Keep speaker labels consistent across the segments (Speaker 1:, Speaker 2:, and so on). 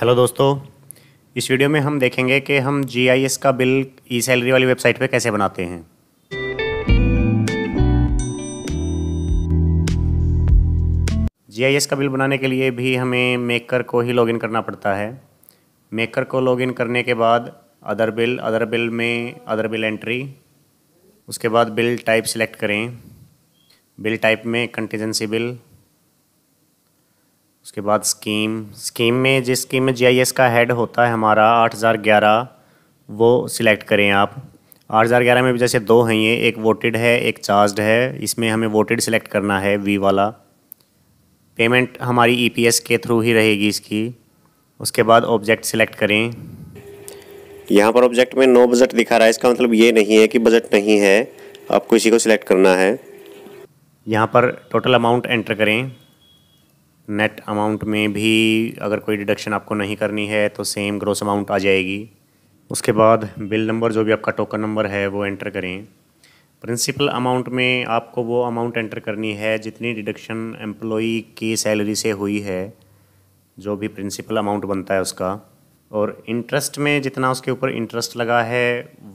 Speaker 1: hello दोस्तों इस video में हम देखेंगे कि हम जीआईएस का बिल ई सैलरी वाली वेबसाइट पे कैसे बनाते हैं जीआईएस का बिल बनाने के लिए भी हमें मेकर को ही लॉगिन करना पड़ता है मेकर को लॉगिन करने के बाद अदर बिल अदर बिल में अदर बिल एंट्री उसके बाद बिल टाइप सिलेक्ट करें बिल टाइप में कंटीजेंसी बिल उसके बाद स्कीम स्कीम में जिस स्कीम में जीआईएस का हेड होता है हमारा 8011 वो सिलेक्ट करें आप 8011 में भी जैसे दो हैं ये एक वोटेड है एक चार्ज है इसमें हमें वोटेड सिलेक्ट करना है वी वाला पेमेंट हमारी ईपीएस e के थ्रू ही रहेगी इसकी उसके बाद ऑब्जेक्ट सिलेक्ट करें यहाँ पर ऑब्जेक्ट में नो बजट दिखा रहा है इसका मतलब ये नहीं है कि बजट नहीं है आपको इसी को सिलेक्ट करना है यहाँ पर टोटल अमाउंट एंटर करें नेट अमाउंट में भी अगर कोई डिडक्शन आपको नहीं करनी है तो सेम ग्रोस अमाउंट आ जाएगी उसके बाद बिल नंबर जो भी आपका टोकन नंबर है वो एंटर करें प्रिंसिपल अमाउंट में आपको वो अमाउंट एंटर करनी है जितनी डिडक्शन एम्प्लॉई की सैलरी से हुई है जो भी प्रिंसिपल अमाउंट बनता है उसका और इंटरेस्ट में जितना उसके ऊपर इंटरेस्ट लगा है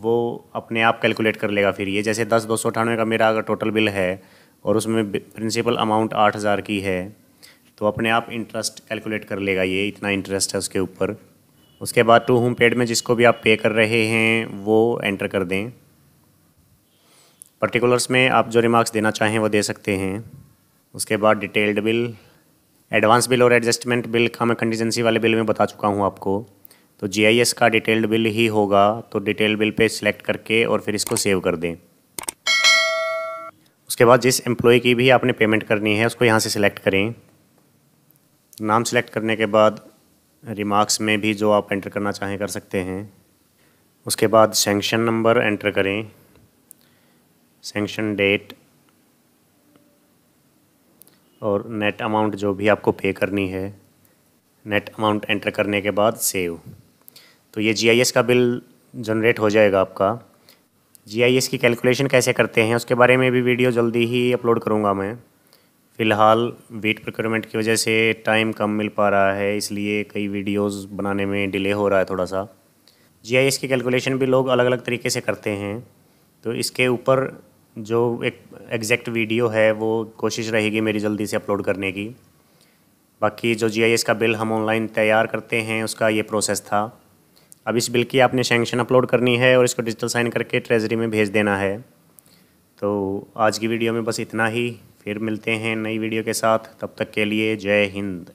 Speaker 1: वो अपने आप कैलकुलेट कर लेगा फिर ये जैसे दस दो सौ अठानवे का मेरा अगर टोटल बिल है और उसमें प्रिंसिपल अमाउंट आठ हज़ार की है तो अपने आप इंटरेस्ट कैलकुलेट कर लेगा ये इतना इंटरेस्ट है उसके ऊपर उसके बाद टू होम पेड में जिसको भी आप पे कर रहे हैं वो एंटर कर दें पर्टिकुलर्स में आप जो रिमार्क्स देना चाहें वो दे सकते हैं उसके बाद डिटेल्ड बिल एडवांस बिल और एडजस्टमेंट बिल का मैं कंटीजेंसी वाले बिल में बता चुका हूँ आपको तो जी का डिटेल्ड बिल ही होगा तो डिटेल्ड बिल पे सिलेक्ट करके और फिर इसको सेव कर दें उसके बाद जिस एम्प्लॉय की भी आपने पेमेंट करनी है उसको यहाँ से सिलेक्ट करें नाम सेलेक्ट करने के बाद रिमार्क्स में भी जो आप एंटर करना चाहें कर सकते हैं उसके बाद सेंक्शन नंबर एंटर करें सेंक्शन डेट और नेट अमाउंट जो भी आपको पे करनी है नेट अमाउंट एंटर करने के बाद सेव तो ये जीआईएस का बिल जनरेट हो जाएगा आपका जीआईएस की कैलकुलेशन कैसे करते हैं उसके बारे में भी वीडियो जल्दी ही अपलोड करूँगा मैं फ़िलहाल बीट प्रक्योरमेंट की वजह से टाइम कम मिल पा रहा है इसलिए कई वीडियोस बनाने में डिले हो रहा है थोड़ा सा जी की कैलकुलेशन भी लोग अलग अलग तरीके से करते हैं तो इसके ऊपर जो एक एग्जैक्ट वीडियो है वो कोशिश रहेगी मेरी जल्दी से अपलोड करने की बाकी जो जी का बिल हम ऑनलाइन तैयार करते हैं उसका ये प्रोसेस था अब इस बिल की आपने सेंक्शन अपलोड करनी है और इसको डिजिटल साइन करके ट्रेजरी में भेज देना है तो आज की वीडियो में बस इतना ही फिर मिलते हैं नई वीडियो के साथ तब तक के लिए जय हिंद